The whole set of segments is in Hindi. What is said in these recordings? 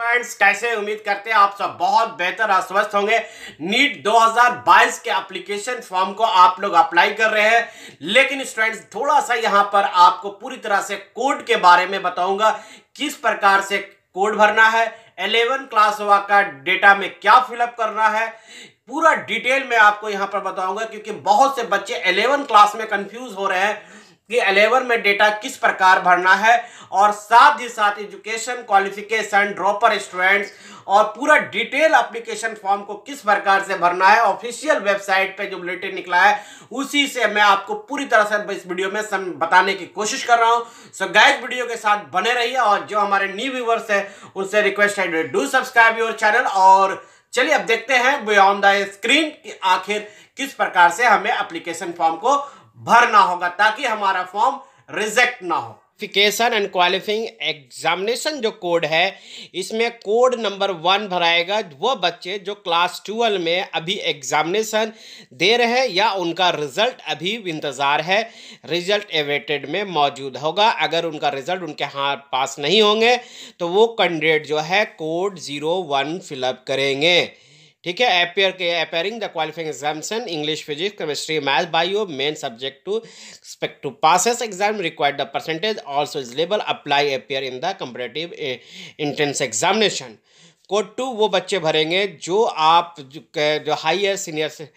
फ्रेंड्स कैसे उम्मीद करते हैं आप सब बहुत बेहतर और स्वस्थ होंगे नीट 2022 के एप्लीकेशन फॉर्म को आप लोग अप्लाई कर रहे हैं लेकिन स्टूडेंट्स थोड़ा सा यहां पर आपको पूरी तरह से कोड के बारे में बताऊंगा किस प्रकार से कोड भरना है 11 क्लास हुआ का डेटा में क्या फिलअप करना है पूरा डिटेल में आपको यहां पर बताऊंगा क्योंकि बहुत से बच्चे 11 क्लास में कंफ्यूज हो रहे हैं कि अलेवन में डेटा किस प्रकार भरना है और साथ ही साथ एजुकेशन क्वालिफिकेशन ड्रॉपर स्टूडेंट्स और पूरा डिटेल एप्लीकेशन फॉर्म को किस प्रकार से भरना है ऑफिशियल वेबसाइट पे जो बुलेटिन निकला है उसी से मैं आपको पूरी तरह से इस वीडियो में सम बताने की कोशिश कर रहा हूँ सो गाइस वीडियो के साथ बने रहिए और जो हमारे न्यू व्यूवर्स है उनसे रिक्वेस्ट है डू सब्सक्राइब योर चैनल और चलिए अब देखते हैं बियॉन्ड द स्क्रीन आखिर किस प्रकार से हमें एप्लीकेशन फॉर्म को भरना होगा ताकि हमारा फॉर्म रिजेक्ट ना हो फिकेशन एंड क्वालिफिंग एग्जामिनेशन जो कोड है इसमें कोड नंबर वन भराएगा वह बच्चे जो क्लास ट्वेल्व में अभी एग्जामिनेशन दे रहे हैं या उनका रिजल्ट अभी इंतज़ार है रिजल्ट एवेटेड में मौजूद होगा अगर उनका रिजल्ट उनके हाथ पास नहीं होंगे तो वो कैंडिडेट जो है कोड ज़ीरो वन फिलअप करेंगे ठीक है अपेयर के appearing the qualifying examination English physics chemistry math bio main subject to expect to passes exam required the percentage also is लेबल apply appear in the competitive entrance examination code two वो बच्चे भरेंगे जो आप जो higher senior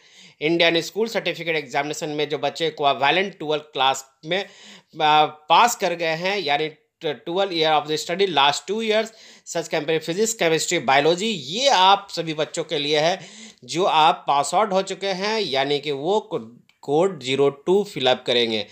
Indian school certificate examination में जो बच्चे को वैलेंट ट्वेल्थ क्लास में पास कर गए हैं यानी twelve year of the study last two years such compare physics chemistry biology ये आप सभी बच्चों के लिए है जो आप पास आउट हो चुके हैं यानी कि वो कोड जीरो टू फिलअप करेंगे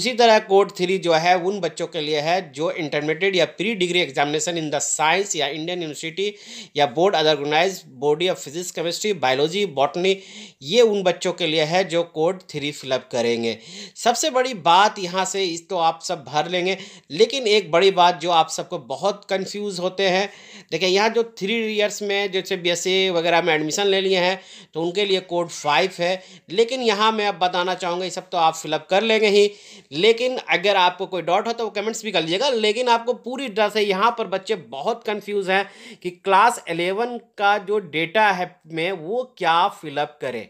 उसी तरह कोड थ्री जो है उन बच्चों के लिए है जो इंटरमीडिएट या pre degree examination in the science या इंडियन यूनिवर्सिटी या board organize body of physics chemistry biology botany ये उन बच्चों के लिए है जो कोड थ्री फिलअप करेंगे सबसे बड़ी बात यहाँ से इस तो आप सब भर लेंगे लेकिन एक बड़ी बात जो आप सबको बहुत कन्फ्यूज़ होते हैं देखिए यहाँ जो थ्री ईयर्स में जैसे बीएससी वगैरह में एडमिशन ले लिए हैं तो उनके लिए कोड फाइव है लेकिन यहाँ मैं अब बताना चाहूँगा ये सब तो आप फिलअप कर लेंगे ही लेकिन अगर आपको कोई डाउट हो तो कमेंट्स भी कर लीजिएगा लेकिन आपको पूरी तरह से यहाँ पर बच्चे बहुत कन्फ्यूज़ हैं कि क्लास एलेवन का जो डेटा है में वो क्या फिलअप करें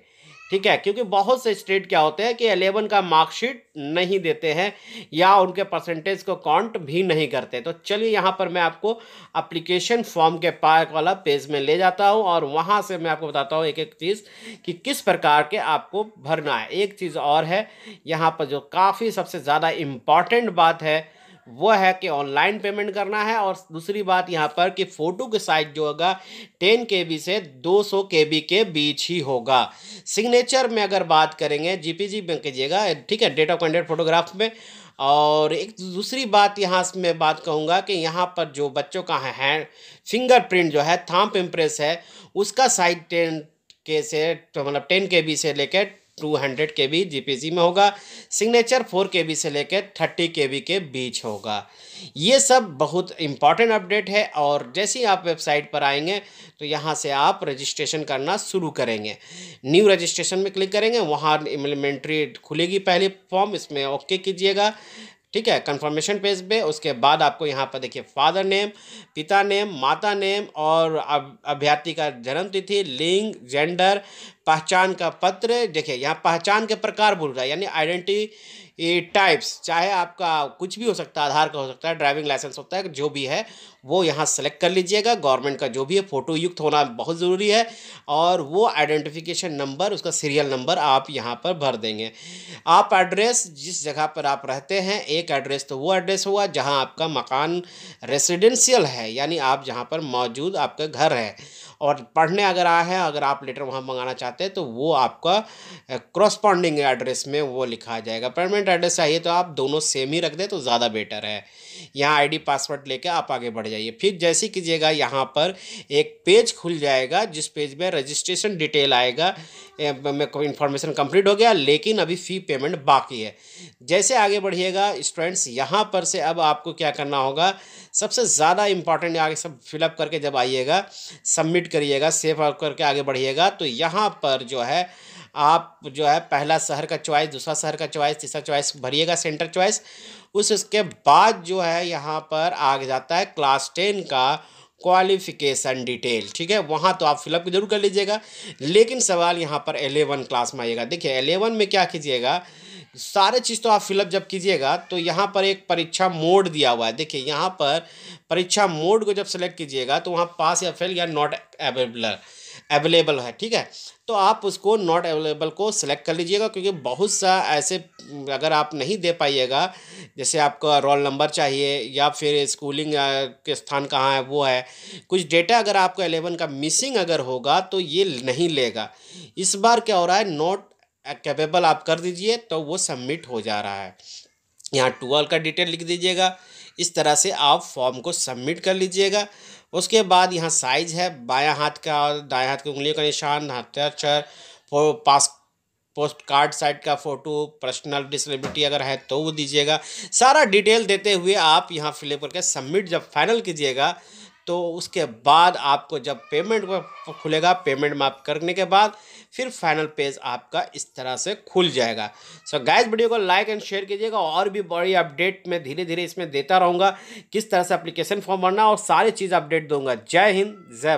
ठीक है क्योंकि बहुत से स्टेट क्या होते हैं कि एलेवन का मार्कशीट नहीं देते हैं या उनके परसेंटेज को काउंट भी नहीं करते तो चलिए यहाँ पर मैं आपको अप्लीकेशन फॉर्म के पार्क वाला पेज में ले जाता हूँ और वहाँ से मैं आपको बताता हूँ एक एक चीज़ कि किस प्रकार के आपको भरना है एक चीज़ और है यहाँ पर जो काफ़ी सबसे ज़्यादा इम्पॉर्टेंट बात है वह है कि ऑनलाइन पेमेंट करना है और दूसरी बात यहाँ पर कि फ़ोटो के साइज जो होगा टेन के बी से दो सौ के बी के बीच ही होगा सिग्नेचर में अगर बात करेंगे जी पी जी में कीजिएगा ठीक है डेट ऑफ कंटेंट फोटोग्राफ में और एक दूसरी बात यहाँ मैं बात कहूँगा कि यहाँ पर जो बच्चों का है हैंड फिंगरप्रिंट जो है थाम्प इम्प्रेस है उसका साइज टेन के से तो मतलब टेन के बी से लेकर टू हंड्रेड के बी जी में होगा सिग्नेचर फोर के बी से लेकर थर्टी के बी के बीच होगा ये सब बहुत इम्पॉर्टेंट अपडेट है और जैसे ही आप वेबसाइट पर आएंगे तो यहाँ से आप रजिस्ट्रेशन करना शुरू करेंगे न्यू रजिस्ट्रेशन में क्लिक करेंगे वहाँ इम्प्लीमेंट्री खुलेगी पहले फॉर्म इसमें ओके कीजिएगा ठीक है कंफर्मेशन पेज पे उसके बाद आपको यहाँ पर देखिए फादर नेम पिता नेम माता नेम और अभ्यर्थी का जन्म तिथि लिंग जेंडर पहचान का पत्र देखिए यहाँ पहचान के प्रकार बोल रहा है यानी आइडेंटिटी ए टाइप्स चाहे आपका कुछ भी हो सकता है आधार का हो सकता है ड्राइविंग लाइसेंस होता है जो भी है वो यहाँ सेलेक्ट कर लीजिएगा गवर्नमेंट का जो भी है फ़ोटो युक्त होना बहुत ज़रूरी है और वो आइडेंटिफिकेशन नंबर उसका सीरियल नंबर आप यहाँ पर भर देंगे आप एड्रेस जिस जगह पर आप रहते हैं एक एड्रेस तो वो एड्रेस हुआ जहाँ आपका मकान रेसिडेंशियल है यानी आप जहाँ पर मौजूद आपका घर है और पढ़ने अगर आए हैं अगर आप लेटर वहाँ मंगाना चाहते हैं तो वो आपका क्रॉसपॉन्डिंग एड्रेस में वो लिखा जाएगा पेमेंट डिफरेंट एड्रेस चाहिए तो आप दोनों सेम ही रख दें तो ज़्यादा बेटर है यहाँ आईडी पासवर्ड लेके आप आगे बढ़ जाइए फिर जैसे कीजिएगा यहाँ पर एक पेज खुल जाएगा जिस पेज में रजिस्ट्रेशन डिटेल आएगा में इन्फॉर्मेशन कंप्लीट हो गया लेकिन अभी फ़ी पेमेंट बाकी है जैसे आगे बढ़िएगा स्टूडेंट्स यहाँ पर से अब आपको क्या करना होगा सबसे ज़्यादा इंपॉर्टेंट आगे सब फिलअप करके जब आइएगा सबमिट करिएगा सेव करके आगे बढ़िएगा तो यहाँ पर जो है आप जो है पहला शहर का चॉइस दूसरा शहर का चॉइस तीसरा चॉइस भरिएगा सेंटर चॉइस उस उसके बाद जो है यहाँ पर आ जाता है क्लास टेन का क्वालिफिकेशन डिटेल ठीक है वहाँ तो आप फिलअप जरूर कर लीजिएगा लेकिन सवाल यहाँ पर एलेवन क्लास में आइएगा देखिए एलेवन में क्या कीजिएगा सारे चीज़ तो आप फिलअप जब कीजिएगा तो यहाँ पर एक परीक्षा मोड दिया हुआ है देखिए यहाँ पर परीक्षा मोड को जब सेलेक्ट कीजिएगा तो वहाँ पास या फेल या नॉट एवेबलर अवेलेबल है ठीक है तो आप उसको नॉट अवेलेबल को सिलेक्ट कर लीजिएगा क्योंकि बहुत सा ऐसे हम्म, अगर आप नहीं दे पाइएगा जैसे आपका रोल नंबर चाहिए या फिर स्कूलिंग के स्थान कहाँ है वो है कुछ डेटा अगर आपको एलेवन का मिसिंग अगर होगा तो ये नहीं लेगा इस बार क्या हो रहा है नॉट कैपेबल आप कर दीजिए तो वो सबमिट हो जा रहा है यहाँ टूअल का डिटेल लिख दीजिएगा इस तरह से आप फॉर्म को सबमिट कर लीजिएगा उसके बाद यहाँ साइज है बायां हाथ का और दाएं हाथ की उंगलियों का निशान हस्ताक्षर पास पोस्ट कार्ड साइड का फ़ोटो पर्सनल डिसेबिलिटी अगर है तो वो दीजिएगा सारा डिटेल देते हुए आप यहाँ फिलअप करके सबमिट जब फाइनल कीजिएगा तो उसके बाद आपको जब पेमेंट खुलेगा पेमेंट माफ करने के बाद फिर फाइनल पेज आपका इस तरह से खुल जाएगा सो गाइस वीडियो को लाइक एंड शेयर कीजिएगा और भी बड़ी अपडेट मैं धीरे धीरे इसमें देता रहूँगा किस तरह से अप्लीकेशन फॉर्म भरना और सारी चीज़ अपडेट दूंगा जय हिंद जय